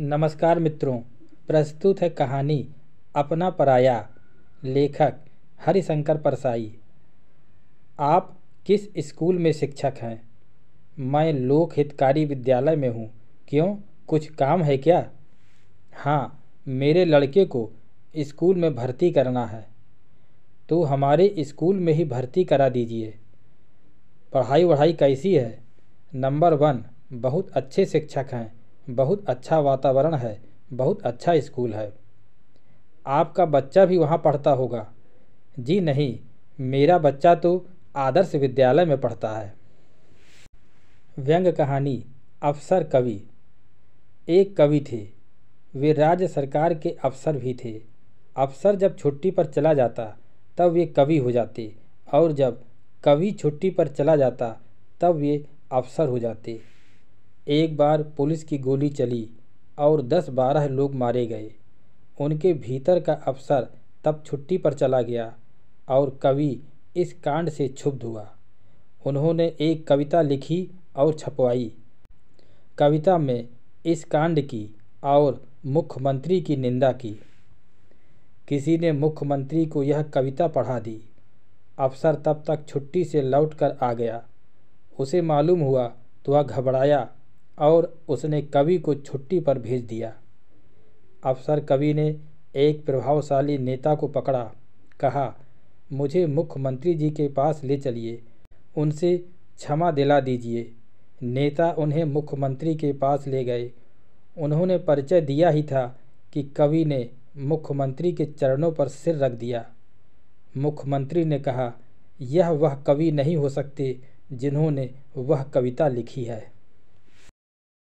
नमस्कार मित्रों प्रस्तुत है कहानी अपना पराया लेखक हरिशंकर परसाई आप किस स्कूल में शिक्षक हैं मैं लोक हितकारी विद्यालय में हूँ क्यों कुछ काम है क्या हाँ मेरे लड़के को स्कूल में भर्ती करना है तो हमारे स्कूल में ही भर्ती करा दीजिए पढ़ाई वढ़ाई कैसी है नंबर वन बहुत अच्छे शिक्षक हैं बहुत अच्छा वातावरण है बहुत अच्छा स्कूल है आपका बच्चा भी वहाँ पढ़ता होगा जी नहीं मेरा बच्चा तो आदर्श विद्यालय में पढ़ता है व्यंग कहानी अफसर कवि एक कवि थे वे राज्य सरकार के अफसर भी थे अफसर जब छुट्टी पर चला जाता तब वे कवि हो जाते और जब कवि छुट्टी पर चला जाता तब वे अफसर हो जाते एक बार पुलिस की गोली चली और दस बारह लोग मारे गए उनके भीतर का अफसर तब छुट्टी पर चला गया और कवि इस कांड से क्षुब्ध हुआ उन्होंने एक कविता लिखी और छपवाई कविता में इस कांड की और मुख्यमंत्री की निंदा की किसी ने मुख्यमंत्री को यह कविता पढ़ा दी अफसर तब तक छुट्टी से लौटकर आ गया उसे मालूम हुआ तो वह घबराया और उसने कवि को छुट्टी पर भेज दिया अफसर कवि ने एक प्रभावशाली नेता को पकड़ा कहा मुझे मुख्यमंत्री जी के पास ले चलिए उनसे क्षमा दिला दीजिए नेता उन्हें मुख्यमंत्री के पास ले गए उन्होंने परिचय दिया ही था कि कवि ने मुख्यमंत्री के चरणों पर सिर रख दिया मुख्यमंत्री ने कहा यह वह कवि नहीं हो सकते जिन्होंने वह कविता लिखी है